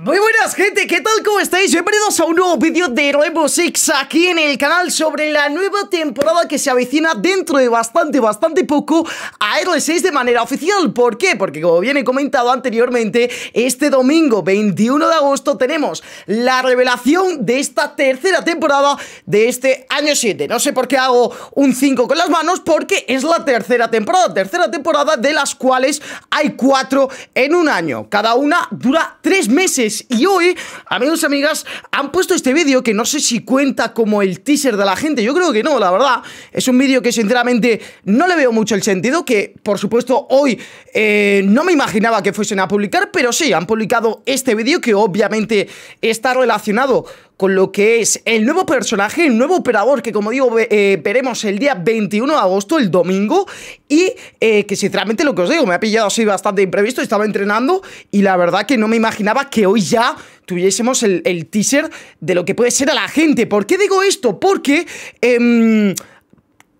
Muy ¡Hola gente, ¿qué tal? ¿Cómo estáis? Bienvenidos a un nuevo vídeo de Rainbow Six aquí en el canal sobre la nueva temporada que se avecina dentro de bastante, bastante poco a R6 de manera oficial. ¿Por qué? Porque como bien he comentado anteriormente, este domingo 21 de agosto tenemos la revelación de esta tercera temporada de este año 7. No sé por qué hago un 5 con las manos porque es la tercera temporada, tercera temporada de las cuales hay 4 en un año. Cada una dura 3 meses y hoy, amigos y amigas, han puesto este vídeo que no sé si cuenta como el teaser de la gente. Yo creo que no, la verdad. Es un vídeo que sinceramente no le veo mucho el sentido, que por supuesto hoy eh, no me imaginaba que fuesen a publicar, pero sí, han publicado este vídeo que obviamente está relacionado con lo que es el nuevo personaje, el nuevo operador que como digo eh, veremos el día 21 de agosto, el domingo, y eh, que sinceramente lo que os digo, me ha pillado así bastante imprevisto, estaba entrenando y la verdad que no me imaginaba que hoy ya tuviésemos el, teaser de lo que puede ser a la gente. ¿Por qué digo esto? Porque... Em,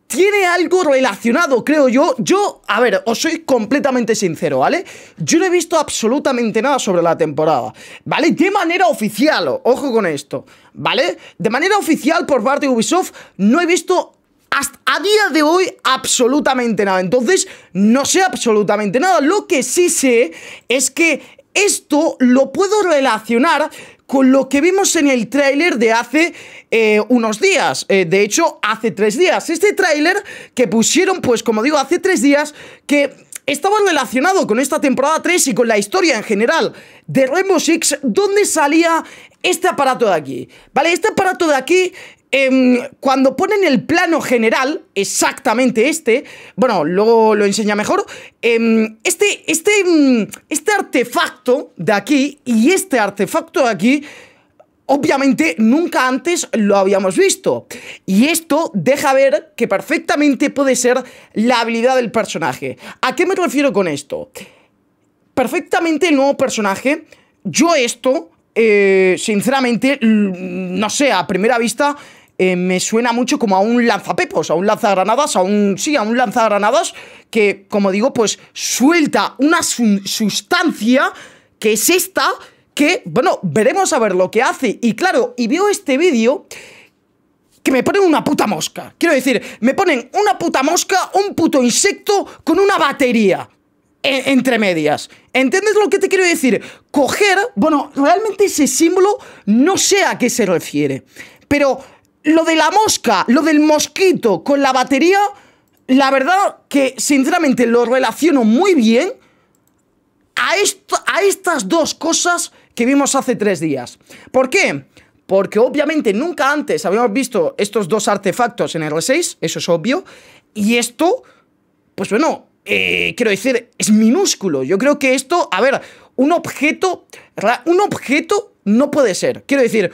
tiene algo relacionado, creo yo. Yo, a ver, os soy completamente sincero, ¿vale? Yo no he visto absolutamente nada sobre la temporada, ¿vale? De manera oficial, ojo con esto, ¿vale? De manera oficial por parte de Ubisoft no he visto hasta a día de hoy absolutamente nada. Entonces, no sé absolutamente nada. Lo que sí sé es que esto lo puedo relacionar con lo que vimos en el tráiler de hace eh, unos días, eh, de hecho hace tres días. Este tráiler que pusieron, pues como digo, hace tres días, que estaba relacionado con esta temporada 3 y con la historia en general de Rainbow Six, ¿Dónde salía este aparato de aquí, ¿vale? Este aparato de aquí Em, cuando ponen el plano general, exactamente este, bueno, luego lo enseña mejor, em, este, este, mm, este artefacto de aquí y este artefacto de aquí, obviamente nunca antes lo habíamos visto. Y esto deja ver que perfectamente puede ser la habilidad del personaje. ¿A qué me refiero con esto? Perfectamente nuevo personaje, yo esto, eh, sinceramente, no sé, a primera vista eh, me suena mucho como a un lanzapepos, a un lanzagranadas, a un. Sí, a un lanzagranadas que, como digo, pues suelta una sustancia que es esta, que, bueno, veremos a ver lo que hace. Y claro, y veo este vídeo que me ponen una puta mosca. Quiero decir, me ponen una puta mosca, un puto insecto con una batería. E-, entre medias. ¿Entiendes lo que te quiero decir? Coger, bueno, realmente ese símbolo no sé a qué se refiere. Pero lo de la mosca, lo del mosquito con la batería, la verdad que sinceramente lo relaciono muy bien a, esto, a estas dos cosas que vimos hace tres días. ¿Por qué? Porque obviamente nunca antes habíamos visto estos dos artefactos en R6, eso es obvio, y esto, pues bueno, eh, quiero decir, es minúsculo. Yo creo que esto, a ver, un objeto, un objeto no puede ser. Quiero decir,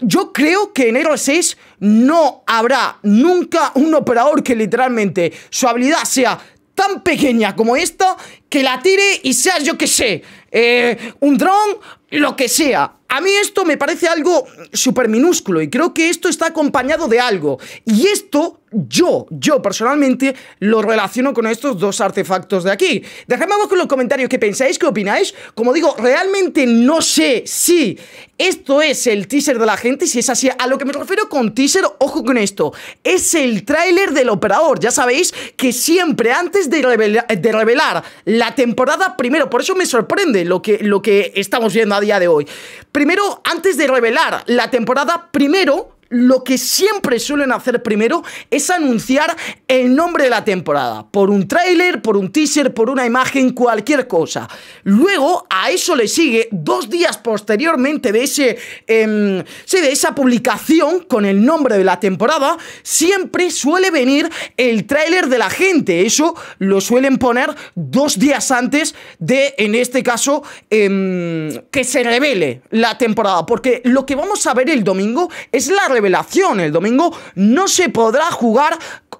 yo creo que en Hero 6 no habrá nunca un operador que literalmente su habilidad sea tan pequeña como esta que la tire y sea, yo que sé, eh, un dron, lo que sea. A mí esto me parece algo súper minúsculo y creo que esto está acompañado de algo. Y esto yo, yo personalmente lo relaciono con estos dos artefactos de aquí. Dejadme abajo en los comentarios que pensáis, qué opináis. Como digo, realmente no sé si esto es el teaser de la gente, si es así. A lo que me refiero con teaser, ojo con esto. Es el tráiler del operador. Ya sabéis que siempre antes de, de, revelar la temporada, primero, por eso me sorprende lo que, lo que estamos viendo a día de hoy. Primero, antes de revelar la temporada, primero lo que siempre suelen hacer primero es anunciar el nombre de la temporada, por un tráiler, por un teaser, por una imagen, cualquier cosa. Luego a eso le sigue dos días posteriormente de, ese, em, de esa publicación con el nombre de la temporada, siempre suele venir el tráiler de la gente. Eso lo suelen poner dos días antes de, en este caso, em, que se revele la temporada, porque lo que vamos a ver el domingo es la revelación. El domingo no se podrá jugar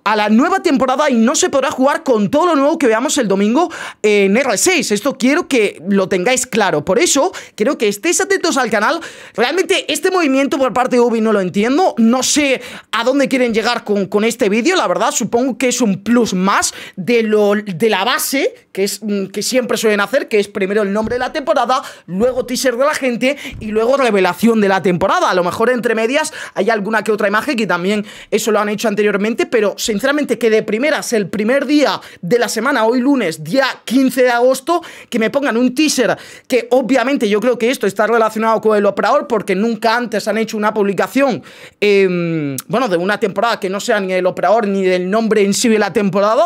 a la nueva temporada y no se podrá jugar con todo lo nuevo que veamos el domingo en R6. Esto quiero que lo tengáis claro. Por eso, creo que estéis atentos al canal. Realmente, este movimiento por parte de Ubi no lo entiendo. No sé a dónde quieren llegar con, con este vídeo. La verdad, supongo que es un plus más de, lo, de la base que, es, mm, que siempre suelen hacer, que es primero el nombre de la temporada, luego teaser de la gente y luego revelación de la temporada. A lo mejor entre medias hay alguna que otra imagen que también eso lo han hecho anteriormente, pero se sinceramente que de primeras, el primer día de la semana, hoy lunes, día 15 de agosto, que me pongan un teaser, que obviamente yo creo que esto está relacionado con el operador, porque nunca antes han hecho una publicación, em, bueno, de una temporada que no sea ni el operador ni del nombre en sí de la temporada,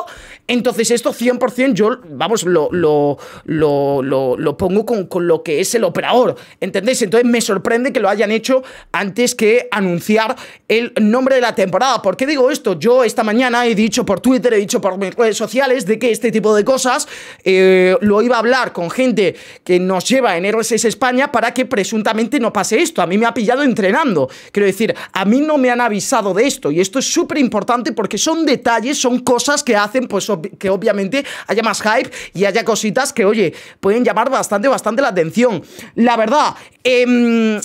entonces esto 100% yo, vamos, lo, lo, pongo con, con lo que es el operador, ¿entendéis? Entonces me sorprende que lo hayan hecho antes que anunciar el nombre de la temporada. ¿Por qué digo esto? Yo esta mañana he dicho por Twitter, he dicho por mis redes sociales de que este tipo de cosas eh, lo iba a hablar con gente que nos lleva en RSS España para que presuntamente no pase esto. A mí me ha pillado entrenando. Quiero decir, a mí no me han avisado de esto y esto es súper importante porque son detalles, son cosas que hacen pues que obviamente haya más hype y haya cositas que, oye, pueden llamar bastante, bastante la atención. La verdad, eh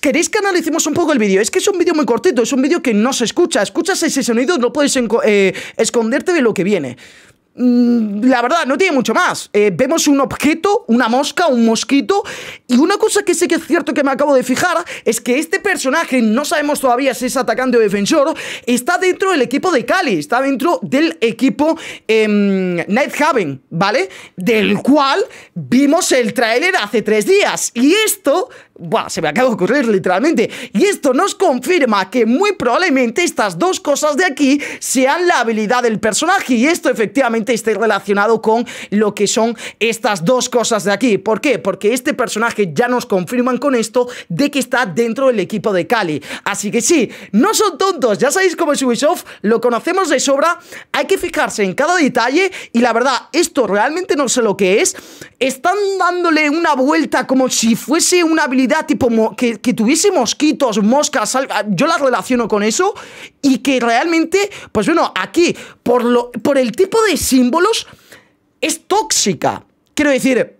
¿Queréis que analicemos un poco el vídeo? Es que es un vídeo muy cortito, es un vídeo que no se escucha. Escuchas ese sonido, no puedes eh, esconderte de lo que viene. Mm, la verdad, no tiene mucho más. Eh, vemos un objeto, una mosca, un mosquito. Y una cosa que sé que es cierto que me acabo de fijar es que este personaje, no sabemos todavía si es atacante o defensor, está dentro del equipo de Cali, está dentro del equipo em, Night Haven, ¿vale? Del cual vimos el tráiler hace tres días. Y esto se me acaba de ocurrir literalmente. Y esto nos confirma que muy probablemente estas dos cosas de aquí sean la habilidad del personaje y esto efectivamente está relacionado con lo que son estas dos cosas de aquí. ¿Por qué? Porque este personaje ya nos confirman con esto de que está dentro del equipo de Cali. Así que sí, no son tontos, ya sabéis cómo es Ubisoft, lo conocemos de sobra, hay que fijarse en cada detalle y la verdad, esto realmente no sé lo que es. Están dándole una vuelta como si fuese una habilidad tipo que, que, tuviese mosquitos, moscas, ah, yo la relaciono con eso y que realmente, pues bueno, aquí, por, lo, por el tipo de símbolos, es tóxica. Quiero decir,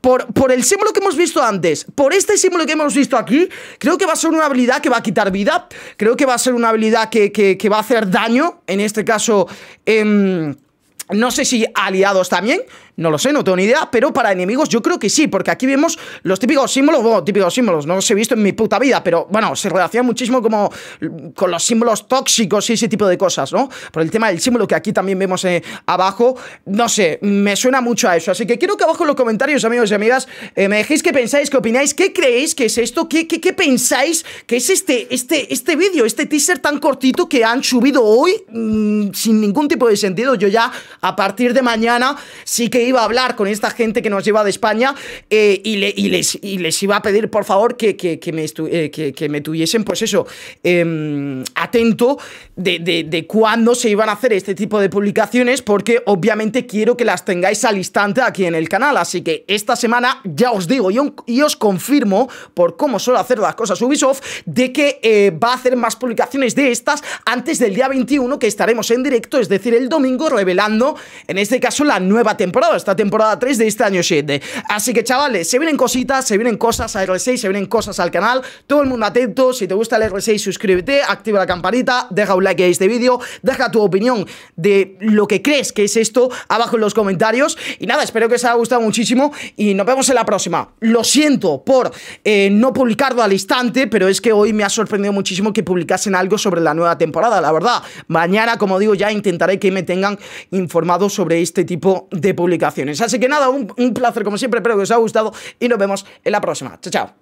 por, por, el símbolo que hemos visto antes, por este símbolo que hemos visto aquí, creo que va a ser una habilidad que va a quitar vida, creo que va a ser una habilidad que, va a hacer daño, en este caso... Eh, no sé si aliados también, no lo sé, no tengo ni idea, pero para enemigos yo creo que sí, porque aquí vemos los típicos símbolos, bueno, típicos símbolos, no los he visto en mi puta vida, pero bueno, se relaciona muchísimo como con los símbolos tóxicos y ese tipo de cosas, ¿no? Por el tema del símbolo que aquí también vemos eh, abajo, no sé, me suena mucho a eso, así que quiero que abajo en los comentarios, amigos y amigas, eh, me dejéis qué pensáis, qué opináis, qué creéis que es esto, qué, qué, qué pensáis que es este, este, este vídeo, este teaser tan cortito que han subido hoy, mm, sin ningún tipo de sentido, yo ya a partir de mañana sí que iba a hablar con esta gente que nos lleva de España eh, y, les, iba a pedir, por favor, que, me, eh, que, me tuviesen, pues eso, em, atento de, cuándo se iban a hacer este tipo de publicaciones, porque obviamente quiero que las tengáis al instante aquí en el canal. Así que esta semana ya os digo y, os confirmo, por cómo suelo hacer las cosas Ubisoft, de que eh, va a hacer más publicaciones de estas antes del día 21, que estaremos en directo, es decir, el domingo, revelando en este caso la nueva temporada, esta temporada 3 de este año 7. Así que chavales, se vienen cositas, se vienen cosas a R6, se vienen cosas al canal, todo el mundo atento, si te gusta el R6 suscríbete, activa la campanita, deja un like a este vídeo, deja tu opinión de lo que crees que es esto abajo en los comentarios y nada, espero que os haya gustado muchísimo y nos vemos en la próxima. Lo siento por eh, no publicarlo al instante, pero es que hoy me ha sorprendido muchísimo que publicasen algo sobre la nueva temporada, la verdad. Mañana, como digo, ya intentaré que me tengan información informado sobre este tipo de publicaciones. Así que nada, un, un placer como siempre, espero que os haya gustado y nos vemos en la próxima. Chao, chao.